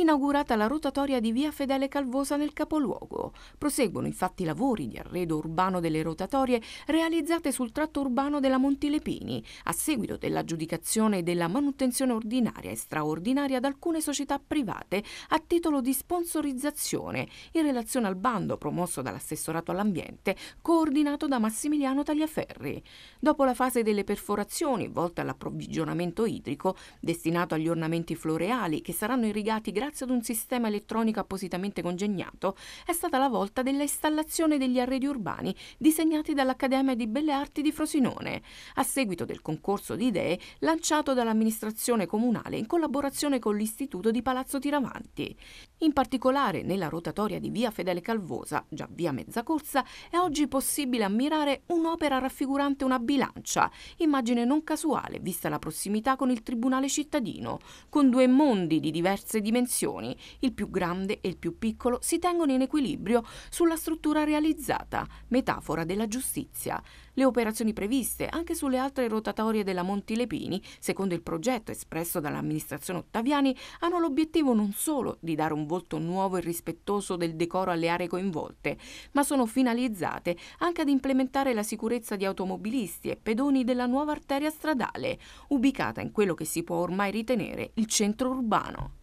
inaugurata la rotatoria di via Fedele Calvosa nel capoluogo. Proseguono infatti i lavori di arredo urbano delle rotatorie realizzate sul tratto urbano della Montilepini, a seguito dell'aggiudicazione della manutenzione ordinaria e straordinaria ad alcune società private a titolo di sponsorizzazione, in relazione al bando promosso dall'assessorato all'ambiente, coordinato da Massimiliano Tagliaferri. Dopo la fase delle perforazioni, volta all'approvvigionamento idrico, destinato agli ornamenti floreali che saranno irrigati grazie grazie ad un sistema elettronico appositamente congegnato, è stata la volta dell'installazione degli arredi urbani disegnati dall'Accademia di Belle Arti di Frosinone, a seguito del concorso di idee lanciato dall'amministrazione comunale in collaborazione con l'Istituto di Palazzo Tiravanti. In particolare, nella rotatoria di via Fedele Calvosa, già via Mezzacorsa, è oggi possibile ammirare un'opera raffigurante una bilancia, immagine non casuale vista la prossimità con il tribunale cittadino, con due mondi di diverse dimensioni dimensioni, il più grande e il più piccolo, si tengono in equilibrio sulla struttura realizzata, metafora della giustizia. Le operazioni previste anche sulle altre rotatorie della Monti Lepini, secondo il progetto espresso dall'amministrazione Ottaviani, hanno l'obiettivo non solo di dare un volto nuovo e rispettoso del decoro alle aree coinvolte, ma sono finalizzate anche ad implementare la sicurezza di automobilisti e pedoni della nuova arteria stradale, ubicata in quello che si può ormai ritenere il centro urbano.